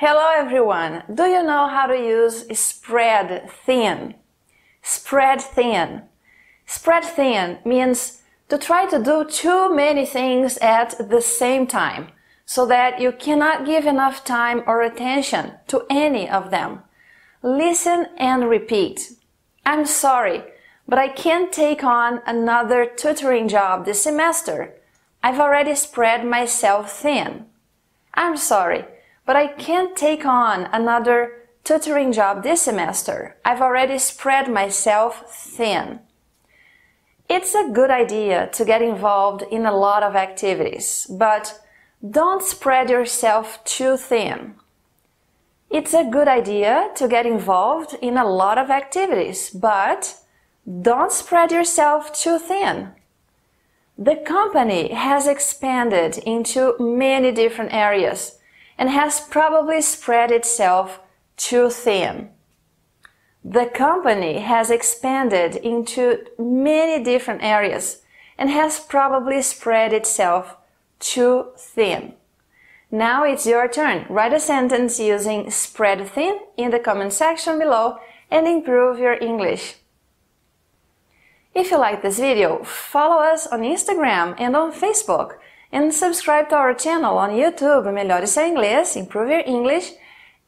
Hello everyone! Do you know how to use spread thin? Spread thin. Spread thin means to try to do too many things at the same time so that you cannot give enough time or attention to any of them. Listen and repeat. I'm sorry, but I can't take on another tutoring job this semester. I've already spread myself thin. I'm sorry but I can't take on another tutoring job this semester. I've already spread myself thin. It's a good idea to get involved in a lot of activities, but don't spread yourself too thin. It's a good idea to get involved in a lot of activities, but don't spread yourself too thin. The company has expanded into many different areas, and has probably spread itself too thin. The company has expanded into many different areas and has probably spread itself too thin. Now it's your turn. Write a sentence using spread thin in the comment section below and improve your English. If you like this video, follow us on Instagram and on Facebook and subscribe to our channel on YouTube, Melhore Seu Inglês, Improve Your English,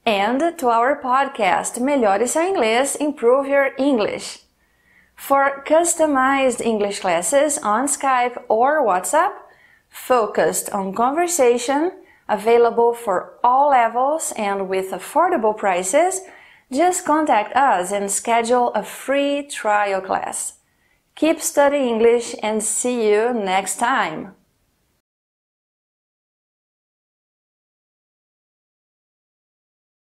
and to our podcast, Melhore Seu Inglês, Improve Your English. For customized English classes on Skype or WhatsApp, focused on conversation, available for all levels and with affordable prices, just contact us and schedule a free trial class. Keep studying English and see you next time!